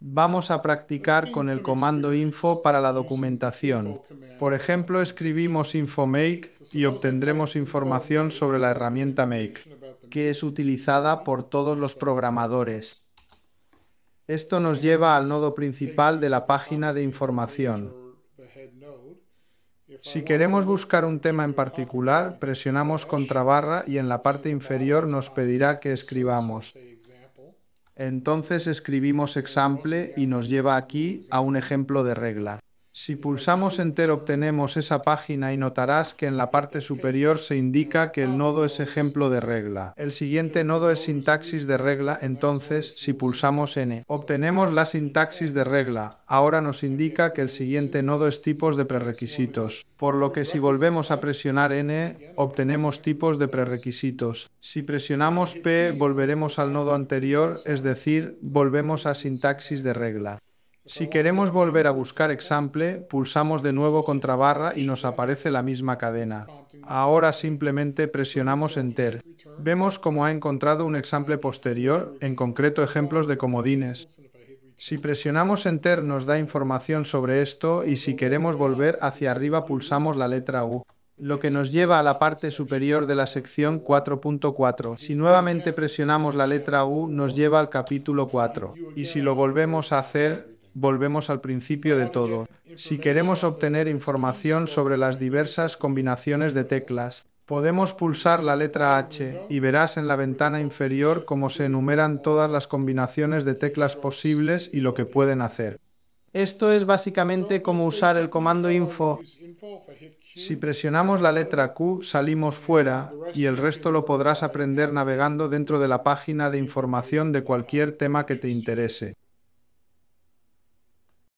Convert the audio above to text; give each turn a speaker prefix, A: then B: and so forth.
A: Vamos a practicar con el comando info para la documentación. Por ejemplo, escribimos info make y obtendremos información sobre la herramienta make, que es utilizada por todos los programadores. Esto nos lleva al nodo principal de la página de información. Si queremos buscar un tema en particular, presionamos contra barra y en la parte inferior nos pedirá que escribamos entonces escribimos example y nos lleva aquí a un ejemplo de regla. Si pulsamos Enter obtenemos esa página y notarás que en la parte superior se indica que el nodo es ejemplo de regla. El siguiente nodo es sintaxis de regla, entonces si pulsamos N obtenemos la sintaxis de regla. Ahora nos indica que el siguiente nodo es tipos de prerequisitos, por lo que si volvemos a presionar N obtenemos tipos de prerequisitos. Si presionamos P volveremos al nodo anterior, es decir, volvemos a sintaxis de regla. Si queremos volver a buscar example, pulsamos de nuevo contra barra y nos aparece la misma cadena. Ahora simplemente presionamos Enter. Vemos cómo ha encontrado un example posterior, en concreto ejemplos de comodines. Si presionamos Enter nos da información sobre esto y si queremos volver hacia arriba pulsamos la letra U lo que nos lleva a la parte superior de la sección 4.4. Si nuevamente presionamos la letra U, nos lleva al capítulo 4. Y si lo volvemos a hacer, volvemos al principio de todo. Si queremos obtener información sobre las diversas combinaciones de teclas, podemos pulsar la letra H y verás en la ventana inferior cómo se enumeran todas las combinaciones de teclas posibles y lo que pueden hacer. Esto es básicamente como usar el comando info. Si presionamos la letra Q salimos fuera y el resto lo podrás aprender navegando dentro de la página de información de cualquier tema que te interese.